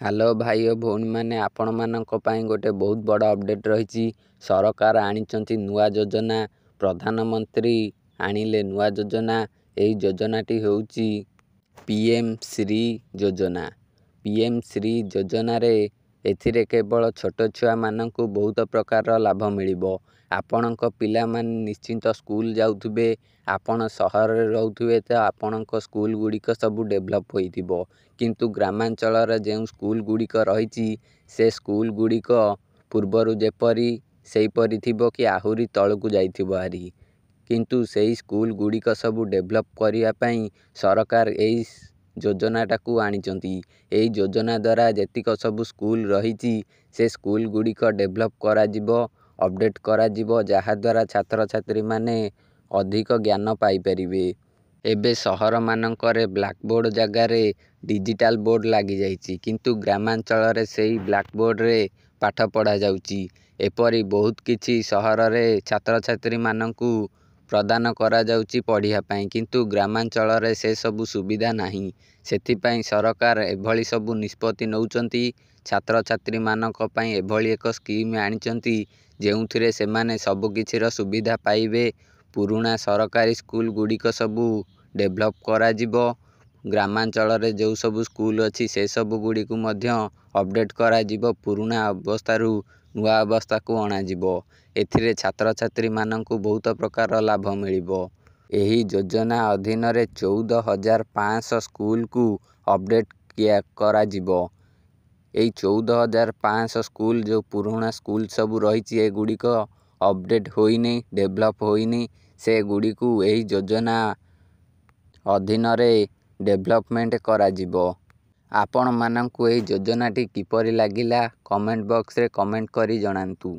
hello ଭାଇ ଓ ଭଉଣୀମାନେ ଆପଣମାନଙ୍କ ପାଇଁ ଗୋଟେ ବହୁତ ବଡ଼ ଅପଡ଼େଟ୍ ରହିଛି ସରକାର ଆଣିଛନ୍ତି ନୂଆ ଯୋଜନା ପ୍ରଧାନମନ୍ତ୍ରୀ ଆଣିଲେ ନୂଆ ଯୋଜନା ଏହି ଯୋଜନାଟି ହେଉଛି ପି ଏମ୍ ଶ୍ରୀ ଯୋଜନା ପି ଏମ୍ ଶ୍ରୀ ଯୋଜନାରେ ଏଥିରେ କେବଳ ଛୋଟ ଛୁଆମାନଙ୍କୁ ବହୁତ ପ୍ରକାରର ଲାଭ ମିଳିବ ଆପଣଙ୍କ ପିଲାମାନେ ନିଶ୍ଚିନ୍ତ ସ୍କୁଲ ଯାଉଥିବେ ଆପଣ ସହରରେ ରହୁଥିବେ ତ ଆପଣଙ୍କ ସ୍କୁଲ ଗୁଡ଼ିକ ସବୁ ଡେଭଲପ୍ ହୋଇଥିବ କିନ୍ତୁ ଗ୍ରାମାଞ୍ଚଳରେ ଯେଉଁ ସ୍କୁଲ ଗୁଡ଼ିକ ରହିଛି ସେ ସ୍କୁଲ ଗୁଡ଼ିକ ପୂର୍ବରୁ ଯେପରି ସେହିପରି ଥିବ କି ଆହୁରି ତଳକୁ ଯାଇଥିବ ଆହୁରି କିନ୍ତୁ ସେହି ସ୍କୁଲ ଗୁଡ଼ିକ ସବୁ ଡେଭଲପ୍ କରିବା ପାଇଁ ସରକାର ଏଇ ଯୋଜନାଟାକୁ ଆଣିଛନ୍ତି ଏହି ଯୋଜନା ଦ୍ୱାରା ଯେତିକ ସବୁ ସ୍କୁଲ ରହିଛି ସେ ସ୍କୁଲ ଗୁଡ଼ିକ ଡେଭଲପ୍ କରାଯିବ ଅପଡ଼େଟ୍ କରାଯିବ ଯାହାଦ୍ୱାରା ଛାତ୍ରଛାତ୍ରୀମାନେ ଅଧିକ ଜ୍ଞାନ ପାଇପାରିବେ ଏବେ ସହରମାନଙ୍କରେ ବୋର୍ଡ଼ ଜାଗାରେ ଡିଜିଟାଲ୍ ବୋର୍ଡ଼ ଲାଗିଯାଇଛି କିନ୍ତୁ ଗ୍ରାମାଞ୍ଚଳରେ ସେହି ସେଇ ବୋର୍ଡ଼ରେ ପାଠ ପଢ଼ାଯାଉଛି ଏପରି ବହୁତ କିଛି ସହରରେ ଛାତ୍ରଛାତ୍ରୀମାନଙ୍କୁ ପ୍ରଦାନ କରାଯାଉଛି ପଢ଼ିବା ପାଇଁ କିନ୍ତୁ ଗ୍ରାମାଞ୍ଚଳରେ ସେସବୁ ସୁବିଧା ନାହିଁ ସେଥିପାଇଁ ସରକାର ଏଭଳି ସବୁ ନିଷ୍ପତ୍ତି ନେଉଛନ୍ତି ଛାତ୍ରଛାତ୍ରୀମାନଙ୍କ ପାଇଁ ଏଭଳି ଏକ ସ୍କିମ୍ ଆଣିଛନ୍ତି ଯେଉଁଥିରେ ସେମାନେ ସବୁକିଛିର ସୁବିଧା ପାଇବେ ପୁରୁଣା ସରକାରୀ ସ୍କୁଲ ଗୁଡ଼ିକ ସବୁ ଡେଭଲପ୍ କରାଯିବ ଗ୍ରାମାଞ୍ଚଳରେ ଯେଉଁ ସବୁ ସ୍କୁଲ ଅଛି ସେସବୁ ଗୁଡ଼ିକୁ ମଧ୍ୟ ଅପଡ଼େଟ୍ କରାଯିବ ପୁରୁଣା ଅବସ୍ଥାରୁ ନୂଆ ଅବସ୍ଥାକୁ ଅଣାଯିବ ଏଥିରେ ଛାତ୍ରଛାତ୍ରୀମାନଙ୍କୁ ବହୁତ ପ୍ରକାର ଲାଭ ମିଳିବ ଏହି ଯୋଜନା ଅଧୀନରେ ଚଉଦ ହଜାର ପାଞ୍ଚଶହ ସ୍କୁଲକୁ ଅପଡ଼େଟ୍ କରାଯିବ ଏହି ଚଉଦ ହଜାର ପାଞ୍ଚଶହ ସ୍କୁଲ ଯେଉଁ ପୁରୁଣା ସ୍କୁଲ ସବୁ ରହିଛି ଏଗୁଡ଼ିକ ଅପଡ଼େଟ୍ ହୋଇନି ଡେଭଲପ୍ ହୋଇନି ସେଗୁଡ଼ିକୁ ଏହି ଯୋଜନା ଅଧୀନରେ ଡେଭଲପମେଣ୍ଟ କରାଯିବ ଆପଣମାନଙ୍କୁ ଏହି ଯୋଜନାଟି କିପରି ଲାଗିଲା କମେଣ୍ଟ ବକ୍ସରେ କମେଣ୍ଟ କରି ଜଣାନ୍ତୁ